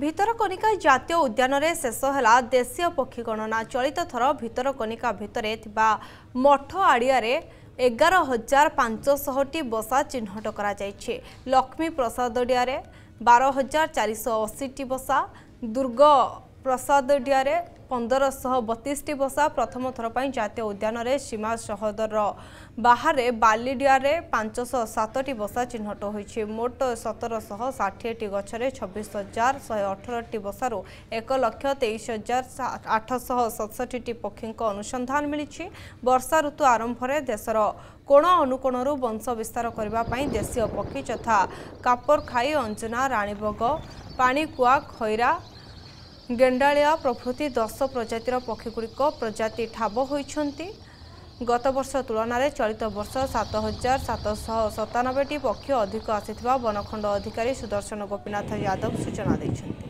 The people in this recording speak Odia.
ଭିତରକନିକା ଜାତୀୟ ଉଦ୍ୟାନରେ ଶେଷ ହେଲା ଦେଶୀୟ ପକ୍ଷୀ ଗଣନା ଚଳିତ ଥର ଭିତରକନିକା ଭିତରେ ଥିବା ମଠ ଆଡ଼ିଆରେ ଏଗାର ହଜାର ପାଞ୍ଚଶହଟି ବସା ଚିହ୍ନଟ କରାଯାଇଛି ଲକ୍ଷ୍ମୀପ୍ରସାଦଡ଼ିଆରେ ବାର ହଜାର ଚାରିଶହ ଅଶୀଟି ବସା ଦୁର୍ଗ ପ୍ରସାଦଡ଼ିଆରେ ପନ୍ଦରଶହ ବତିଶଟି ବସା ପ୍ରଥମ ଥର ପାଇଁ ଜାତୀୟ ଉଦ୍ୟାନରେ ସୀମା ସହଦର ବାହାରେ ବାଲିଡିଆରେ ପାଞ୍ଚଶହ ସାତଟି ବସା ଚିହ୍ନଟ ହୋଇଛି ମୋଟ ସତରଶହ ଷାଠିଏଟି ଗଛରେ ଛବିଶ ହଜାର ଶହେ ଅଠରଟି ବସାରୁ ଏକ ଲକ୍ଷ ତେଇଶ ହଜାର ଆଠଶହ ସତଷଠିଟି ପକ୍ଷୀଙ୍କ ଅନୁସନ୍ଧାନ ମିଳିଛି ବର୍ଷା ଋତୁ ଆରମ୍ଭରେ ଦେଶର କୋଣ ଅନୁକୋଣରୁ ବଂଶ ବିସ୍ତାର କରିବା ପାଇଁ ଦେଶୀୟ ପକ୍ଷୀ ଯଥା କାପରଖାଇ ଅଞ୍ଜନା ରାଣୀବଗ ପାଣିକୁଆ ଖଇରା ଗେଣ୍ଡାଳିଆ ପ୍ରଭୃତି ଦଶ ପ୍ରଜାତିର ପକ୍ଷୀଗୁଡ଼ିକ ପ୍ରଜାତି ଠାବ ହୋଇଛନ୍ତି ଗତ ବର୍ଷ ତୁଳନାରେ ଚଳିତ ବର୍ଷ ସାତ ହଜାର ସାତଶହ ସତାନବେଟି ପକ୍ଷୀ ଅଧିକ ଆସିଥିବା ବନଖଣ୍ଡ ଅଧିକାରୀ ସୁଦର୍ଶନ ଗୋପୀନାଥ ଯାଦବ ସୂଚନା ଦେଇଛନ୍ତି